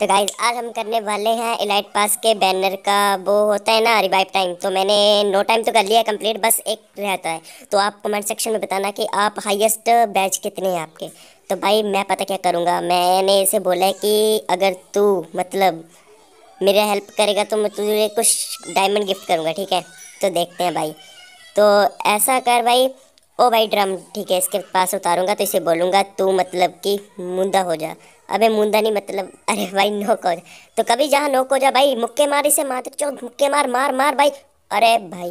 तो गाइज आज हम करने वाले हैं इलाइट पास के बैनर का वो होता है ना रिवाइव टाइम तो मैंने नो टाइम तो कर लिया कंप्लीट बस एक रहता है तो आप कमेंट सेक्शन में बताना कि आप हाईएस्ट बैच कितने हैं आपके तो भाई मैं पता क्या करूँगा मैंने इसे बोला है कि अगर तू मतलब मेरा हेल्प करेगा तो मैं तुझे कुछ डायमंड गिफ्ट करूँगा ठीक है तो देखते हैं भाई तो ऐसा कर भाई ओ भाई ड्रम ठीक है इसके पास उतारूंगा तो इसे बोलूँगा तू मतलब कि मुंदा हो जा अबे मुंदा नहीं मतलब अरे भाई नोक हो जा तो कभी जहाँ नोक हो जा भाई मुक्के मार इसे मार चौक मुक्के मार मार मार भाई अरे भाई